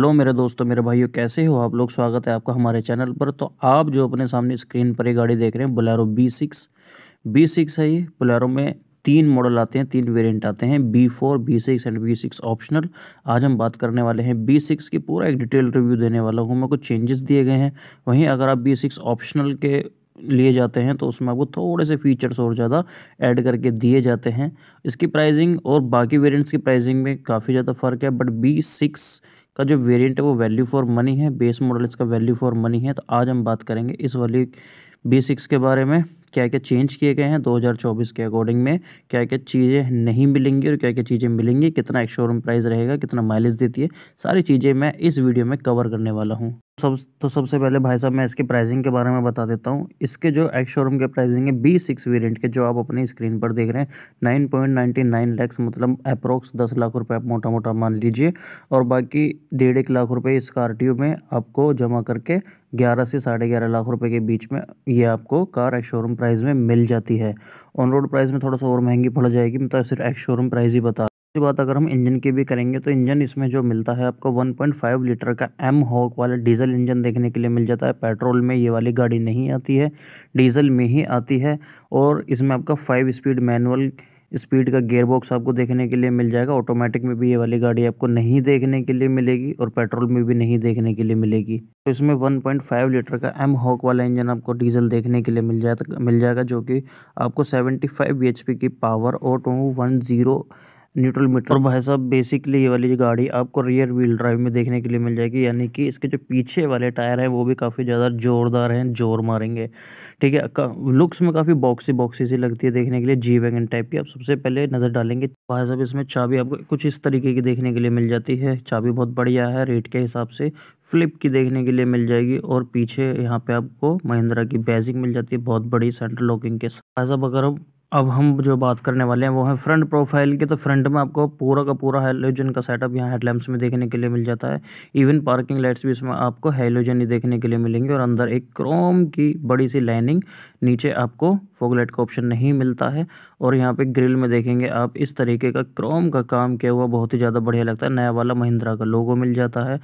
hello मेरे दोस्तों मेरे भाइयों कैसे हो आप लोग स्वागत है आपका हमारे चैनल पर तो आप जो अपने सामने स्क्रीन पर ये गाड़ी देख रहे हैं Bolero B six B six है ये बुलेरो में तीन मॉडल आते हैं तीन वेरिएंट आते हैं B four B six and B six optional आज हम बात करने वाले हैं बी सिक्स की पूरा एक डिटेल रिव्यू देने वाला हूँ मैं कुछ चेंजेस दिए गए हैं वहीं अगर आप बी सिक्स ऑप्शनल के लिए जाते हैं तो उसमें आपको थोड़े से फीचर्स और ज़्यादा ऐड करके दिए जाते हैं इसकी प्राइजिंग और बाकी वेरियंट्स की प्राइजिंग में काफ़ी ज़्यादा फ़र्क है बट बी सिक्स का जो वेरिएंट है वो वैल्यू फॉर मनी है बेस मॉडल इसका वैल्यू फॉर मनी है तो आज हम बात करेंगे इस वाली बी सिक्स के बारे में क्या क्या चेंज किए गए हैं 2024 के अकॉर्डिंग में क्या क्या चीज़ें नहीं मिलेंगी और क्या क्या चीज़ें मिलेंगी कितना एक शोरूम प्राइस रहेगा कितना माइलेज देती है सारी चीज़ें मैं इस वीडियो में कवर करने वाला हूँ सब तो सबसे पहले भाई साहब मैं इसके प्राइसिंग के बारे में बता देता हूँ इसके जो एक्स शोरूम के प्राइसिंग है बी सिक्स वेरियंट के जो आप अपनी स्क्रीन पर देख रहे हैं nine point ninety nine lakhs मतलब अप्रोक्स दस लाख रुपए आप मोटा मोटा मान लीजिए और बाकी डेढ़ एक लाख रुपए इस कार में आपको जमा करके ग्यारह से साढ़े ग्यारह लाख रुपए के बीच में ये आपको कार एक्स शोरूम प्राइस में मिल जाती है ऑन रोड प्राइस में थोड़ा सा और महंगी पड़ जाएगी मतलब सिर्फ एक्स शोरूम प्राइस ही बता इसके बाद अगर हम इंजन की भी करेंगे तो इंजन इसमें जो मिलता है आपको 1.5 लीटर का एम हॉक वाला डीजल इंजन देखने के लिए मिल जाता है पेट्रोल में ये वाली गाड़ी नहीं आती है डीजल में ही आती है और इसमें आपका फाइव स्पीड मैनुअल स्पीड का गेयर बॉक्स आपको देखने के लिए मिल जाएगा ऑटोमेटिक में भी ये वाली गाड़ी आपको नहीं देखने के लिए मिलेगी और पेट्रोल में भी नहीं देखने के लिए मिलेगी तो इसमें 1.5 लीटर का एम हॉक वाला इंजन आपको डीजल देखने के लिए मिल जाता मिल जाएगा जो कि आपको 75 फाइव की पावर और two one zero neutral metre और भाई साहब बेसिकली ये वाली गाड़ी आपको रियर व्हील ड्राइव में देखने के लिए मिल जाएगी यानी कि इसके जो पीछे वाले टायर हैं वो भी काफ़ी ज़्यादा जोरदार हैं जोर मारेंगे ठीक है लुक्स में काफ़ी बॉक्सी बॉक्सी सी लगती है देखने के लिए जी वैगन टाइप की आप सबसे पहले नज़र डालेंगे भाई साहब इसमें चाबी आपको कुछ इस तरीके की देखने के लिए मिल जाती है चाबी बहुत बढ़िया है रेट के हिसाब से फ्लिप की देखने के लिए मिल जाएगी और पीछे यहाँ पे आपको महिंद्रा की बैजिंग मिल जाती है बहुत बड़ी सेंट्रल लॉकिंग के साथ अगर हम अब हम जो बात करने वाले हैं वो है फ्रंट प्रोफाइल की तो फ्रंट में आपको पूरा का पूरा हेलोजन का सेटअप यहाँ हेडलैम्प्स में देखने के लिए मिल जाता है इवन पार्किंग लाइट्स भी इसमें आपको हेलोजन ही देखने के लिए मिलेंगे और अंदर एक क्रोम की बड़ी सी लाइनिंग नीचे आपको फोगलेट का ऑप्शन नहीं मिलता है और यहाँ पे ग्रिल में देखेंगे आप इस तरीके का क्रोम का काम किया हुआ बहुत ही ज़्यादा बढ़िया लगता है नया वाला महिंद्रा का लोगो मिल जाता है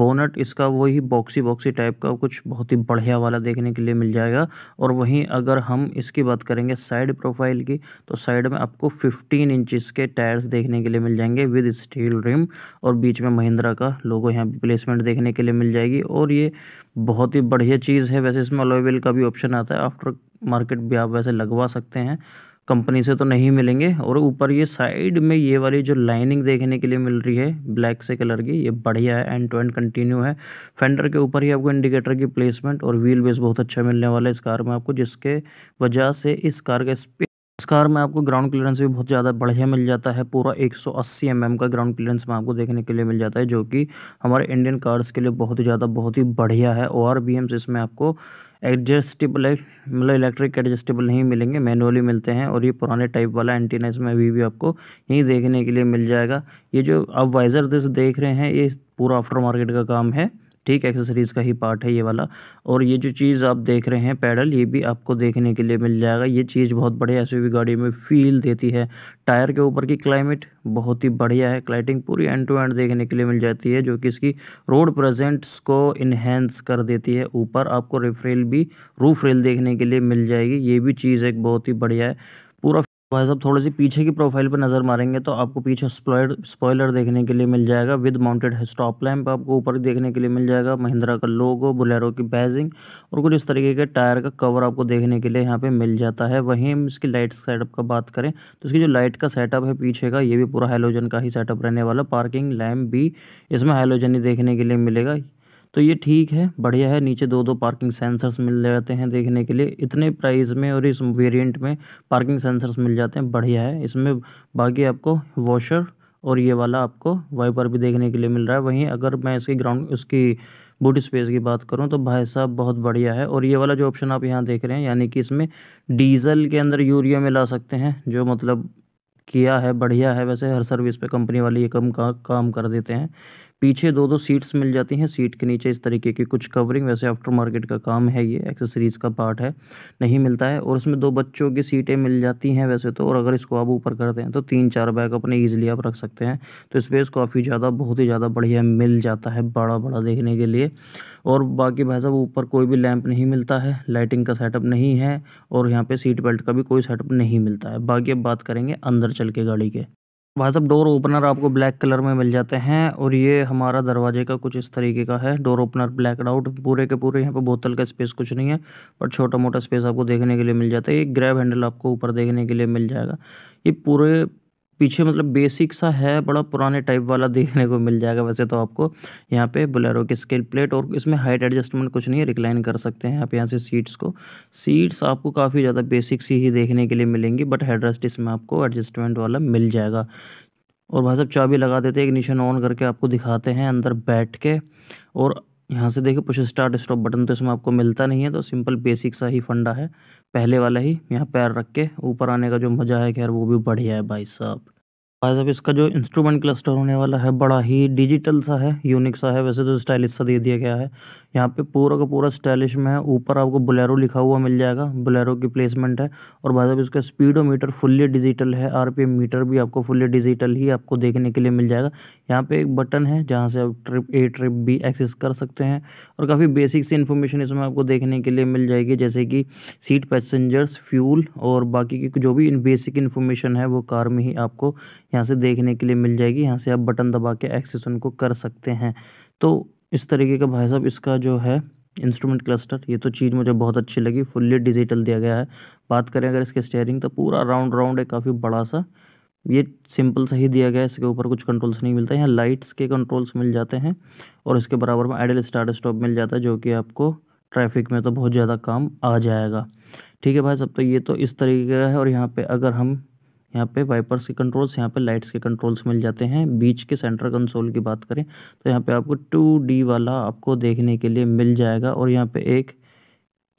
बोनट इसका वही बॉक्सी बॉक्सी टाइप का कुछ बहुत ही बढ़िया वाला देखने के लिए मिल जाएगा और वहीं अगर हम इसकी बात करेंगे साइड प्रोफाइल प्रोफाइल की तो साइड में आपको 15 इंचज़ के टायर्स देखने के लिए मिल जाएंगे विद स्टील रिम और बीच में महिंद्रा का लोगो यहाँ प्लेसमेंट देखने के लिए मिल जाएगी और ये बहुत ही बढ़िया चीज़ है वैसे इसमें अलोवेल का भी ऑप्शन आता है आफ्टर मार्केट भी आप वैसे लगवा सकते हैं कंपनी से तो नहीं मिलेंगे और ऊपर ये साइड में ये वाली जो लाइनिंग देखने के लिए मिल रही है ब्लैक से कलर की ये बढ़िया है एंड टू एंड कंटिन्यू है फेंडर के ऊपर ही आपको इंडिकेटर की प्लेसमेंट और व्हील बेस बहुत अच्छा मिलने वाला है इस कार में आपको जिसके वजह से इस कार का स्पेस इस कार में आपको ग्राउंड क्लियरेंस भी बहुत ज़्यादा बढ़िया मिल जाता है पूरा 180 एम mm का ग्राउंड क्लियरेंस में आपको देखने के लिए मिल जाता है जो कि हमारे इंडियन कार्स के लिए बहुत ही ज़्यादा बहुत ही बढ़िया है और बी इसमें आपको एडजस्टेबल मतलब इलेक्ट्रिक एडजस्टेबल नहीं मिलेंगे मैनुअली मिलते हैं और ये पुराने टाइप वाला एंटीना इसमें अभी भी आपको यहीं देखने के लिए मिल जाएगा ये जो आप वाइज़र दिस देख रहे हैं ये पूरा आफ्टर मार्केट का काम है ठीक एक्सेसरीज़ का ही पार्ट है ये वाला और ये जो चीज़ आप देख रहे हैं पैडल ये भी आपको देखने के लिए मिल जाएगा ये चीज़ बहुत बढ़िया एस गाड़ी में फील देती है टायर के ऊपर की क्लाइमेट बहुत ही बढ़िया है क्लाइटिंग पूरी एंड टू एंड देखने के लिए मिल जाती है जो कि इसकी रोड प्रजेंट्स को इन्हेंस कर देती है ऊपर आपको रिफ्रेल भी रूफ रेल देखने के लिए मिल जाएगी ये भी चीज़ एक बहुत ही बढ़िया है भाई साहब थोड़ी सी पीछे की प्रोफाइल पर नज़र मारेंगे तो आपको पीछे स्पॉयलर स्पॉयलर देखने के लिए मिल जाएगा विद माउंटेड स्टॉप लैंप आपको ऊपर देखने के लिए मिल जाएगा महिंद्रा का लोगो बुलेरो की बैजिंग और कुछ इस तरीके के टायर का कवर आपको देखने के लिए यहाँ पे मिल जाता है वहीं हम इसकी लाइट सेटअप का बात करें तो इसकी जो लाइट का सेटअप है पीछे का ये भी पूरा हाइलोजन का ही सेटअप रहने वाला पार्किंग लैम्प भी इसमें हाइलोजन ही देखने के लिए मिलेगा तो ये ठीक है बढ़िया है नीचे दो दो पार्किंग सेंसर्स मिल जाते हैं देखने के लिए इतने प्राइस में और इस वेरिएंट में पार्किंग सेंसर्स मिल जाते हैं बढ़िया है इसमें बाकी आपको वॉशर और ये वाला आपको वाइपर भी देखने के लिए मिल रहा है वहीं अगर मैं इसकी ग्राउंड उसकी बूट स्पेस की बात करूं तो भाई साहब बहुत बढ़िया है और ये वाला जो ऑप्शन आप यहाँ देख रहे हैं यानी कि इसमें डीजल के अंदर यूरिया में ला सकते हैं जो मतलब किया है बढ़िया है वैसे हर सर्विस पे कंपनी वाले ये कम का, काम कर देते हैं पीछे दो दो सीट्स मिल जाती हैं सीट के नीचे इस तरीके की कुछ कवरिंग वैसे आफ्टर मार्केट का काम है ये एक्सेसरीज का पार्ट है नहीं मिलता है और इसमें दो बच्चों की सीटें मिल जाती हैं वैसे तो और अगर इसको आप ऊपर करते हैं तो तीन चार बैग अपने ईजिली आप रख सकते हैं तो स्पेस काफ़ी ज़्यादा बहुत ही ज़्यादा बढ़िया मिल जाता है बड़ा बड़ा देखने के लिए और बाकी भाई साहब ऊपर कोई भी लैंप नहीं मिलता है लाइटिंग का सेटअप नहीं है और यहाँ पर सीट बेल्ट का भी कोई सेटअप नहीं मिलता है बाकी अब बात करेंगे अंदर चल के गाड़ी के भाई साहब डोर ओपनर आपको ब्लैक कलर में मिल जाते हैं और ये हमारा दरवाजे का कुछ इस तरीके का है डोर ओपनर ब्लैक आउट पूरे के पूरे यहाँ पर बोतल का स्पेस कुछ नहीं है बट छोटा मोटा स्पेस आपको देखने के लिए मिल जाता है ये ग्रैब हैंडल आपको ऊपर देखने के लिए मिल जाएगा ये पूरे पीछे मतलब बेसिक सा है बड़ा पुराने टाइप वाला देखने को मिल जाएगा वैसे तो आपको यहाँ पे बुलेरो की स्केल प्लेट और इसमें हाइट एडजस्टमेंट कुछ नहीं है रिक्लाइन कर सकते हैं आप यहाँ से सीट्स को सीट्स आपको काफ़ी ज़्यादा बेसिक सी ही देखने के लिए मिलेंगी बट हेडरेस्ट इसमें आपको एडजस्टमेंट वाला मिल जाएगा और भाई साहब चाबी लगा देते हैं इग्निशन ऑन करके आपको दिखाते हैं अंदर बैठ के और यहाँ से देखिए पुश स्टार्ट स्टॉप बटन तो इसमें आपको मिलता नहीं है तो सिंपल बेसिक सा ही फंडा है पहले वाला ही यहाँ पैर रख के ऊपर आने का जो मज़ा है खैर वो भी बढ़िया है भाई साहब भाई अब इसका जो इंस्ट्रूमेंट क्लस्टर होने वाला है बड़ा ही डिजिटल सा है यूनिक सा है वैसे तो स्टाइलिश सा दे दिया गया है यहाँ पे पूरा का पूरा स्टाइलिश में है ऊपर आपको बुलेरो लिखा हुआ मिल जाएगा बुलेरो की प्लेसमेंट है और भाई साहब इसका स्पीडोमीटर फुल्ली डिजिटल है आरपीएम मीटर भी आपको फुल्ली डिजिटल ही आपको देखने के लिए मिल जाएगा यहाँ पे एक बटन है जहाँ से आप trip A trip B access कर सकते हैं और काफ़ी बेसिक सी इन्फॉर्मेशन इसमें आपको देखने के लिए मिल जाएगी जैसे कि सीट पैसेंजर्स फ्यूल और बाकी की जो भी बेसिक इन्फॉर्मेशन है वो कार में ही आपको यहाँ से देखने के लिए मिल जाएगी यहाँ से आप बटन दबा के एक्सेस उनको कर सकते हैं तो इस तरीके का भाई साहब इसका जो है इंस्ट्रूमेंट क्लस्टर ये तो चीज़ मुझे बहुत अच्छी लगी फुल्ली डिजिटल दिया गया है बात करें अगर इसके स्टेयरिंग तो पूरा राउंड राउंड है काफ़ी बड़ा सा ये सिंपल सा ही दिया गया है इसके ऊपर कुछ कंट्रोल्स नहीं मिलते हैं लाइट्स के कंट्रोल्स मिल जाते हैं और इसके बराबर में आइडल स्टार्ट स्टॉप मिल जाता है जो कि आपको ट्रैफिक में तो बहुत ज़्यादा काम आ जाएगा ठीक है भाई सब तो ये तो इस तरीके का है और यहाँ पे अगर हम यहाँ पे वाइपर्स के कंट्रोल्स यहाँ पे लाइट्स के कंट्रोल्स मिल जाते हैं बीच के सेंटर कंसोल की बात करें तो यहाँ पे आपको टू वाला आपको देखने के लिए मिल जाएगा और यहाँ पे एक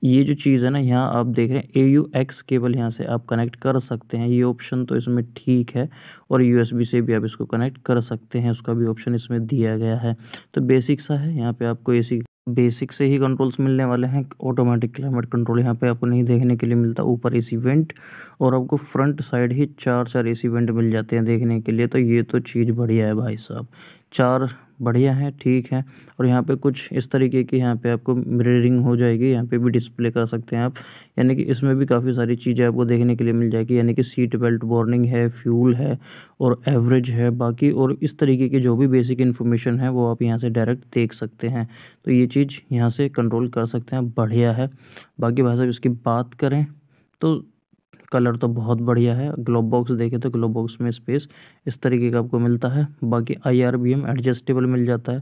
ये जो चीज़ है ना यहाँ आप देख रहे हैं ए यू एक्स केबल यहाँ से आप कनेक्ट कर सकते हैं ये ऑप्शन तो इसमें ठीक है और बी से भी आप इसको कनेक्ट कर सकते हैं उसका भी ऑप्शन इसमें दिया गया है तो बेसिक सा है यहाँ पर आपको सी बेसिक से ही कंट्रोल्स मिलने वाले हैं ऑटोमेटिक क्लाइमेट कंट्रोल यहाँ पे आपको नहीं देखने के लिए मिलता ऊपर एसी वेंट और आपको फ्रंट साइड ही चार चार एसी वेंट मिल जाते हैं देखने के लिए तो ये तो चीज़ बढ़िया है भाई साहब चार बढ़िया है ठीक है और यहाँ पे कुछ इस तरीके की यहाँ पे आपको मिररिंग हो जाएगी यहाँ पे भी डिस्प्ले कर सकते हैं आप यानी कि इसमें भी काफ़ी सारी चीज़ें आपको देखने के लिए मिल जाएगी यानी कि सीट बेल्ट वार्निंग है फ्यूल है और एवरेज है बाकी और इस तरीके की जो भी बेसिक इन्फॉर्मेशन है वो आप यहाँ से डायरेक्ट देख सकते हैं तो ये चीज़ यहाँ से कंट्रोल कर सकते हैं बढ़िया है बाकी भाई साहब इसकी बात करें तो कलर तो बहुत बढ़िया है ग्लोब बॉक्स देखें तो ग्लोब बॉक्स में स्पेस इस तरीके का आपको मिलता है बाकी आई एडजस्टेबल मिल जाता है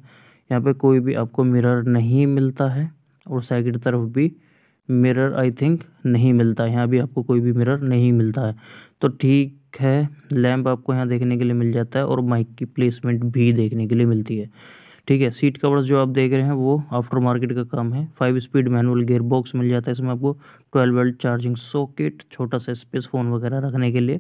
यहाँ पे कोई भी आपको मिरर नहीं मिलता है और साइड तरफ भी मिरर आई थिंक नहीं मिलता है यहाँ भी आपको कोई भी मिरर नहीं मिलता है तो ठीक है लैम्प आपको यहाँ देखने के लिए मिल जाता है और माइक की प्लेसमेंट भी देखने के लिए मिलती है ठीक है सीट कवर्स जो आप देख रहे हैं वो आफ्टर मार्केट का काम है five speed manual gear box मिल जाता है इसमें आपको ट्वेल्व वेल्ट चार्जिंग सॉकेट छोटा सा स्पेस फ़ोन वगैरह रखने के लिए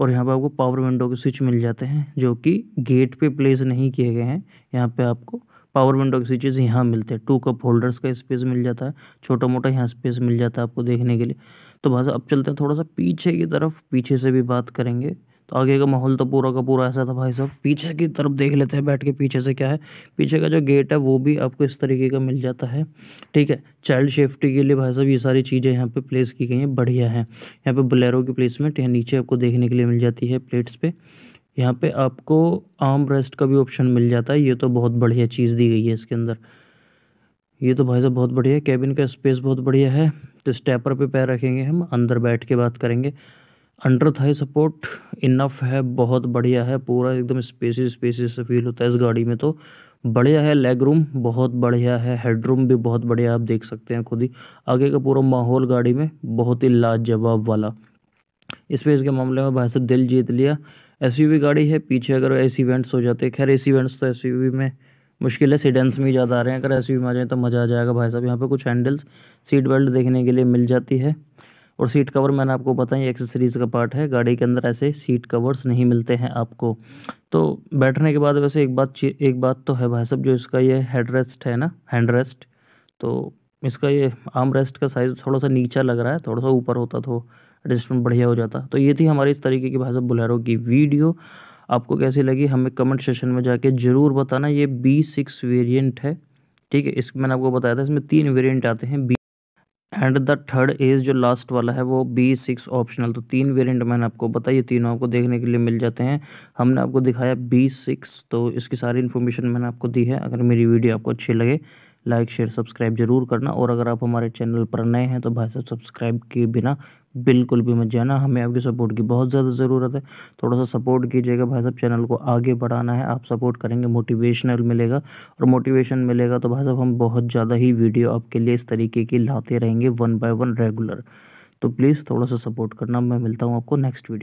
और यहाँ पर आपको पावर विंडो के स्विच मिल जाते हैं जो कि गेट पे प्लेस नहीं किए गए हैं यहाँ पर आपको पावर विंडो के स्विचेज यहाँ मिलते हैं टू कप होल्डर्स का स्पेस मिल जाता है छोटा मोटा यहाँ स्पेस मिल जाता है आपको देखने के लिए तो भाषा अब चलते हैं थोड़ा सा पीछे की तरफ पीछे से भी बात करेंगे तो आगे का माहौल तो पूरा का पूरा ऐसा था भाई साहब पीछे की तरफ देख लेते हैं बैठ के पीछे से क्या है पीछे का जो गेट है वो भी आपको इस तरीके का मिल जाता है ठीक है चाइल्ड सेफ्टी के लिए भाई साहब ये सारी चीज़ें यहाँ पे प्लेस की गई हैं बढ़िया है यहाँ पे बलैरो की प्लेसमेंट यहाँ नीचे आपको देखने के लिए मिल जाती है प्लेट्स पे यहाँ पे आपको आर्म रेस्ट का भी ऑप्शन मिल जाता है ये तो बहुत बढ़िया चीज़ दी गई है इसके अंदर ये तो भाई साहब बहुत बढ़िया है कैबिन का स्पेस बहुत बढ़िया है तो स्टेपर पर पैर रखेंगे हम अंदर बैठ के बात करेंगे अंडर थाई सपोर्ट इनफ है बहुत बढ़िया है पूरा एकदम स्पेसी स्पेसी से फील होता है इस गाड़ी में तो बढ़िया है लेग रूम बहुत बढ़िया है हेड रूम भी बहुत बढ़िया आप देख सकते हैं खुद ही आगे का पूरा माहौल गाड़ी में बहुत ही लाजवाब वाला स्पेस के मामले में भाई साहब दिल जीत लिया एस गाड़ी है पीछे अगर एस इवेंट्स हो जाते खैर एस वेंट्स तो एस में मुश्किल है सीडेंस में ही ज़्यादा आ रहे हैं अगर एस में आ जाए तो मज़ा आ जाएगा भाई साहब यहाँ पे कुछ हैंडल्स सीट बेल्ट देखने के लिए मिल जाती है और सीट कवर मैंने आपको बताया एक्सेसरीज़ का पार्ट है गाड़ी के अंदर ऐसे सीट कवर्स नहीं मिलते हैं आपको तो बैठने के बाद वैसे एक बात एक बात तो है भाई साहब जो इसका ये हेड रेस्ट है ना हैंड रेस्ट तो इसका ये आर्म रेस्ट का साइज़ थोड़ा सा नीचा लग रहा है थोड़ा सा ऊपर होता तो एडजस्टमेंट बढ़िया हो जाता तो ये थी हमारी इस तरीके की भाई साहब बुलेरो की वीडियो आपको कैसी लगी हमें कमेंट सेशन में जाके ज़रूर बताना ये बी सिक्स वेरियंट है ठीक है इस मैंने आपको बताया था इसमें तीन वेरियंट आते हैं B and the third is जो लास्ट वाला है वो बी सिक्स ऑप्शनल तो तीन वेरिएंट मैंने आपको बताइए तीनों आपको देखने के लिए मिल जाते हैं हमने आपको दिखाया बी सिक्स तो इसकी सारी इन्फॉर्मेशन मैंने आपको दी है अगर मेरी वीडियो आपको अच्छी लगे लाइक शेयर सब्सक्राइब जरूर करना और अगर आप हमारे चैनल पर नए हैं तो भाई साहब सब्सक्राइब के बिना बिल्कुल भी मत जाना हमें आपकी सपोर्ट की बहुत ज़्यादा ज़रूरत है थोड़ा सा सपोर्ट कीजिएगा भाई साहब चैनल को आगे बढ़ाना है आप सपोर्ट करेंगे मोटिवेशनल मिलेगा और मोटिवेशन मिलेगा तो भाई साहब हम बहुत ज़्यादा ही वीडियो आपके लिए इस तरीके की लाते रहेंगे वन बाय वन रेगुलर तो प्लीज़ थोड़ा सा सपोर्ट करना मैं मिलता हूँ आपको नेक्स्ट वीडियो